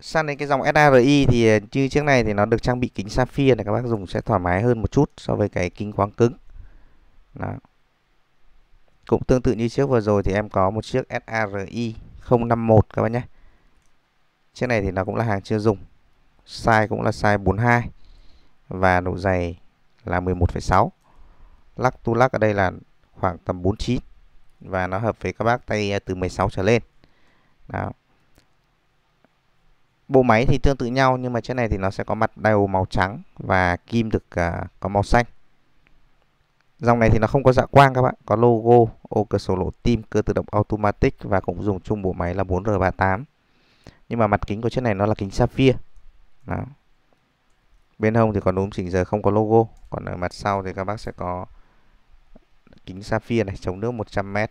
sang đến cái dòng SRI thì ờ, như chiếc này thì nó được trang bị kính sapphire này các bác dùng sẽ thoải mái hơn một chút so với cái kính khoáng cứng đó cũng tương tự như chiếc vừa rồi thì em có một chiếc SRI 051 các bác nhé chiếc này thì nó cũng là hàng chưa dùng size cũng là size 42 và độ dày là 11,6 lắc tu lắc ở đây là khoảng tầm 49 và nó hợp với các bác tay ờ, từ 16 trở lên đó Bộ máy thì tương tự nhau nhưng mà trên này thì nó sẽ có mặt đầu màu trắng và kim được uh, có màu xanh. Dòng này thì nó không có dạ quang các bạn, có logo, ô cửa sổ lỗ tim, cơ tự động automatic và cũng dùng chung bộ máy là 4R38. Nhưng mà mặt kính của chiếc này nó là kính sapphire. Đó. Bên hông thì có núm chỉnh giờ không có logo, còn ở mặt sau thì các bác sẽ có kính sapphire này chống nước 100m,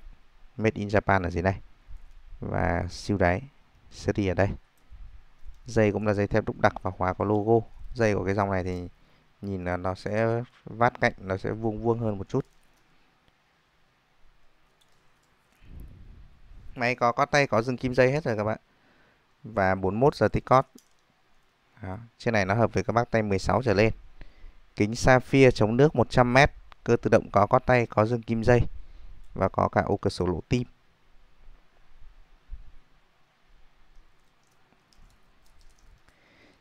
made in Japan ở dưới này. Và siêu đáy, series ở đây dây cũng là dây thép đúc đặc và khóa có logo dây của cái dòng này thì nhìn là nó sẽ vát cạnh nó sẽ vuông vuông hơn một chút máy có có tay có dừng kim dây hết rồi các bạn và 41 giờ tích cót trên này nó hợp với các bác tay 16 trở lên kính sapphire chống nước 100m cơ tự động có có tay có dừng kim dây và có cả ô cửa sổ lỗ tim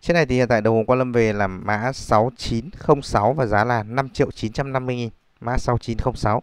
Chiếc này thì hiện tại đồng hồ Quang Lâm về là mã 6906 và giá là 5 triệu 950 nghìn. Mã 6906.